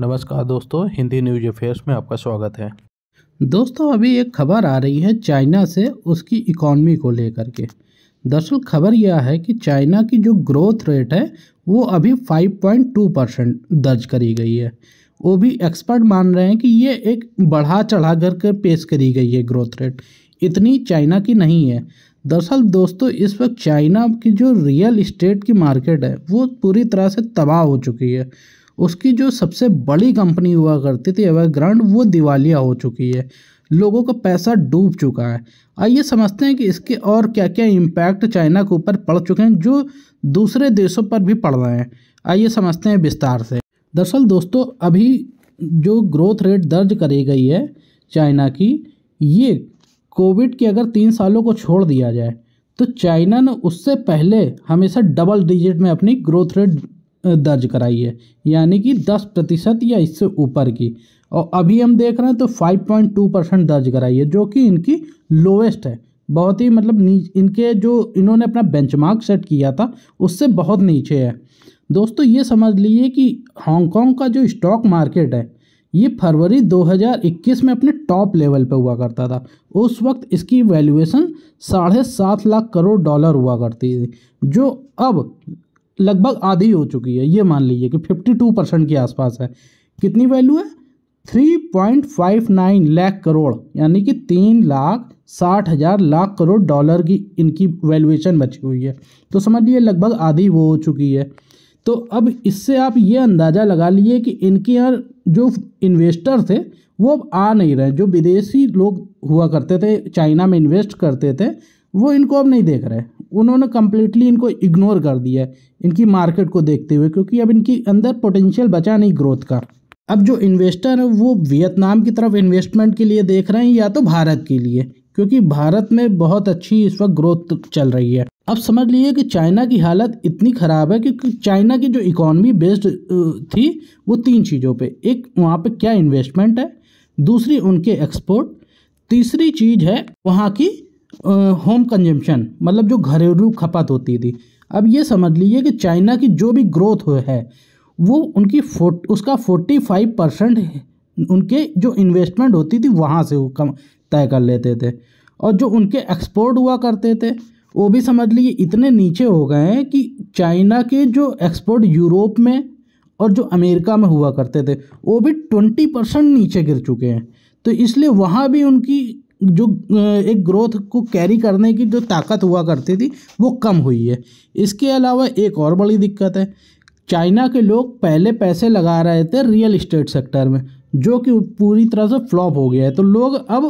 नमस्कार दोस्तों Hindi news affairs में आपका स्वागत है दोस्तों अभी एक खबर आ रही है चाइना से उसकी इकॉनमी को लेकर के दरअसल खबर यह है कि चाइना की जो ग्रोथ रेट है वो अभी 5.2 परसेंट दर्ज करी गई है वो भी एक्सपर्ट मान रहे हैं कि ये एक बढ़ा चढ़ा कर पेश करी गई है ग्रोथ रेट इतनी चाइना की नहीं है दरअसल दोस्तों इस वक्त चाइना की जो रियल इस्टेट की मार्केट है वो पूरी तरह से तबाह हो चुकी है उसकी जो सबसे बड़ी कंपनी हुआ करती थी एवरग्रांड वो दिवालिया हो चुकी है लोगों का पैसा डूब चुका है आइए समझते हैं कि इसके और क्या क्या इम्पैक्ट चाइना के ऊपर पड़ चुके हैं जो दूसरे देशों पर भी पड़ रहे हैं आइए समझते हैं विस्तार से दरअसल दोस्तों अभी जो ग्रोथ रेट दर्ज करी गई है चाइना की ये कोविड के अगर तीन सालों को छोड़ दिया जाए तो चाइना ने उससे पहले हमेशा डबल डिजिट में अपनी ग्रोथ रेट दर्ज कराई है यानी कि 10 प्रतिशत या इससे ऊपर की और अभी हम देख रहे हैं तो 5.2 परसेंट दर्ज कराई है जो कि इनकी लोवेस्ट है बहुत ही मतलब इनके जो इन्होंने अपना बेंचमार्क सेट किया था उससे बहुत नीचे है दोस्तों ये समझ लीजिए कि हांगकांग का जो स्टॉक मार्केट है ये फरवरी 2021 में अपने टॉप लेवल पे हुआ करता था उस वक्त इसकी वैल्यूएशन साढ़े सात लाख करोड़ डॉलर हुआ करती थी जो अब लगभग आधी हो चुकी है ये मान लीजिए कि 52 परसेंट के आसपास है कितनी वैल्यू है 3.59 लाख करोड़ यानी कि तीन लाख साठ हज़ार लाख करोड़ डॉलर की इनकी वैल्यूएशन बची हुई है तो समझ लीजिए लगभग आधी वो हो चुकी है तो अब इससे आप ये अंदाज़ा लगा लीजिए कि इनके यहाँ जो इन्वेस्टर थे वो अब आ नहीं रहे जो विदेशी लोग हुआ करते थे चाइना में इन्वेस्ट करते थे वो इनको अब नहीं देख रहे उन्होंने कम्प्लीटली इनको इग्नोर कर दिया है इनकी मार्केट को देखते हुए क्योंकि अब इनके अंदर पोटेंशियल बचा नहीं ग्रोथ का अब जो इन्वेस्टर है वो वियतनाम की तरफ इन्वेस्टमेंट के लिए देख रहे हैं या तो भारत के लिए क्योंकि भारत में बहुत अच्छी इस वक्त ग्रोथ चल रही है अब समझ लीजिए कि चाइना की हालत इतनी ख़राब है क्योंकि चाइना की जो इकोनॉमी बेस्ड थी वो तीन चीज़ों पे एक वहाँ पे क्या इन्वेस्टमेंट है दूसरी उनके एक्सपोर्ट तीसरी चीज़ है वहाँ की होम कंजम्पशन मतलब जो घरेलू खपत होती थी अब ये समझ लीजिए कि चाइना की जो भी ग्रोथ हो है वो उनकी फोट उसका फोर्टी फाइव परसेंट उनके जो इन्वेस्टमेंट होती थी वहाँ से वो कम तय कर लेते थे और जो उनके एक्सपोर्ट हुआ करते थे वो भी समझ लीजिए इतने नीचे हो गए हैं कि चाइना के जो एक्सपोर्ट यूरोप में और जो अमेरिका में हुआ करते थे वो भी ट्वेंटी परसेंट नीचे गिर चुके हैं तो इसलिए वहाँ भी उनकी जो एक ग्रोथ को कैरी करने की जो ताकत हुआ करती थी वो कम हुई है इसके अलावा एक और बड़ी दिक्कत है चाइना के लोग पहले पैसे लगा रहे थे रियल इस्टेट सेक्टर में जो कि पूरी तरह से फ्लॉप हो गया है तो लोग अब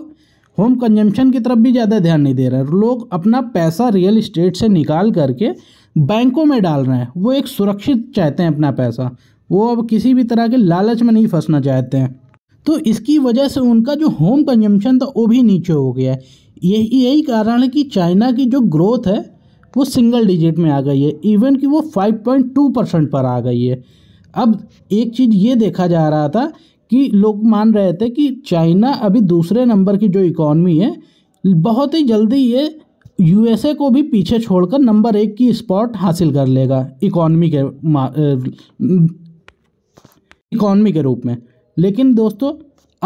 होम कंजम्पशन की तरफ भी ज़्यादा ध्यान नहीं दे रहे हैं लोग अपना पैसा रियल इस्टेट से निकाल करके बैंकों में डाल रहे हैं वो एक सुरक्षित चाहते हैं अपना पैसा वो अब किसी भी तरह के लालच में नहीं फंसना चाहते हैं तो इसकी वजह से उनका जो होम कंजम्पशन था वो भी नीचे हो गया है यही यही कारण है कि चाइना की जो ग्रोथ है वो सिंगल डिजिट में आ गई है इवन कि वो 5.2 परसेंट पर आ गई है अब एक चीज़ ये देखा जा रहा था कि लोग मान रहे थे कि चाइना अभी दूसरे नंबर की जो इकॉनमी है बहुत ही जल्दी ये यूएसए को भी पीछे छोड़कर नंबर एक की स्पॉट हासिल कर लेगा इकॉनमी के इकॉनमी के रूप में लेकिन दोस्तों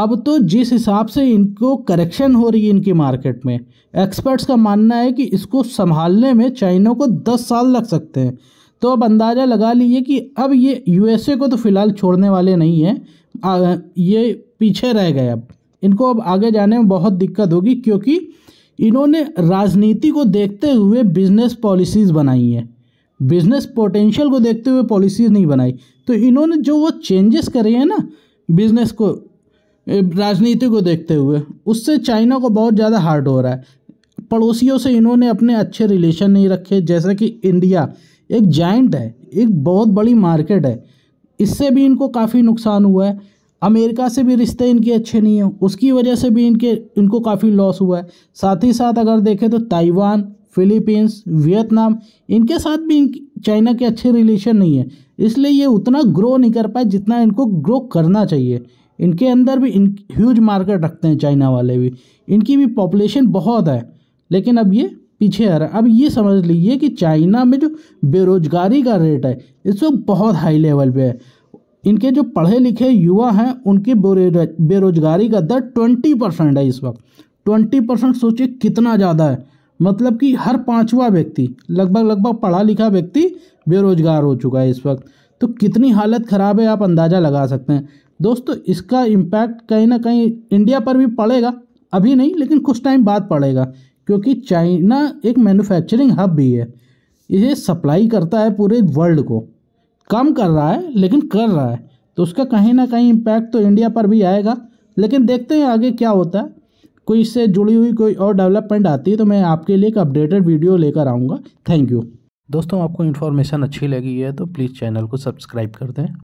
अब तो जिस हिसाब से इनको करेक्शन हो रही है इनकी मार्केट में एक्सपर्ट्स का मानना है कि इसको संभालने में चाइना को दस साल लग सकते हैं तो अब अंदाज़ा लगा लीजिए कि अब ये यूएसए को तो फ़िलहाल छोड़ने वाले नहीं हैं ये पीछे रह गए अब इनको अब आगे जाने में बहुत दिक्कत होगी क्योंकि इन्होंने राजनीति को देखते हुए बिजनेस पॉलिसीज़ बनाई हैं बिजनेस पोटेंशियल को देखते हुए पॉलिसीज़ नहीं बनाई तो इन्होंने जो वो चेंजेस करे हैं ना बिजनेस को राजनीति को देखते हुए उससे चाइना को बहुत ज़्यादा हार्ड हो रहा है पड़ोसियों से इन्होंने अपने अच्छे रिलेशन नहीं रखे जैसे कि इंडिया एक जाइंट है एक बहुत बड़ी मार्केट है इससे भी इनको काफ़ी नुकसान हुआ है अमेरिका से भी रिश्ते इनके अच्छे नहीं हैं उसकी वजह से भी इनके इनको काफ़ी लॉस हुआ है साथ ही साथ अगर देखें तो ताइवान फिलीपींस वियतनाम इनके साथ भी इनकी चाइना के अच्छे रिलेशन नहीं है इसलिए ये उतना ग्रो नहीं कर पाए जितना इनको ग्रो करना चाहिए इनके अंदर भी इन ह्यूज मार्केट रखते हैं चाइना वाले भी इनकी भी पॉपुलेशन बहुत है लेकिन अब ये पीछे आ रहा है अब ये समझ लीजिए कि चाइना में जो बेरोजगारी का रेट है इस वक्त बहुत हाई लेवल पे है इनके जो पढ़े लिखे युवा हैं उनकी बेरोजगारी का दर ट्वेंटी परसेंट है इस वक्त ट्वेंटी परसेंट सोचिए कितना ज़्यादा है मतलब कि हर पांचवा व्यक्ति लगभग लगभग पढ़ा लिखा व्यक्ति बेरोजगार हो चुका है इस वक्त तो कितनी हालत ख़राब है आप अंदाज़ा लगा सकते हैं दोस्तों इसका इम्पैक्ट कहीं ना कहीं इंडिया पर भी पड़ेगा अभी नहीं लेकिन कुछ टाइम बाद पड़ेगा क्योंकि चाइना एक मैन्युफैक्चरिंग हब भी है ये सप्लाई करता है पूरे वर्ल्ड को कम कर रहा है लेकिन कर रहा है तो उसका कहीं ना कहीं इम्पैक्ट तो इंडिया पर भी आएगा लेकिन देखते हैं आगे क्या होता है कोई इससे जुड़ी हुई कोई और डेवलपमेंट आती है तो मैं आपके लिए एक अपडेटेड वीडियो लेकर आऊँगा थैंक यू दोस्तों आपको इन्फॉर्मेशन अच्छी लगी है तो प्लीज़ चैनल को सब्सक्राइब कर दें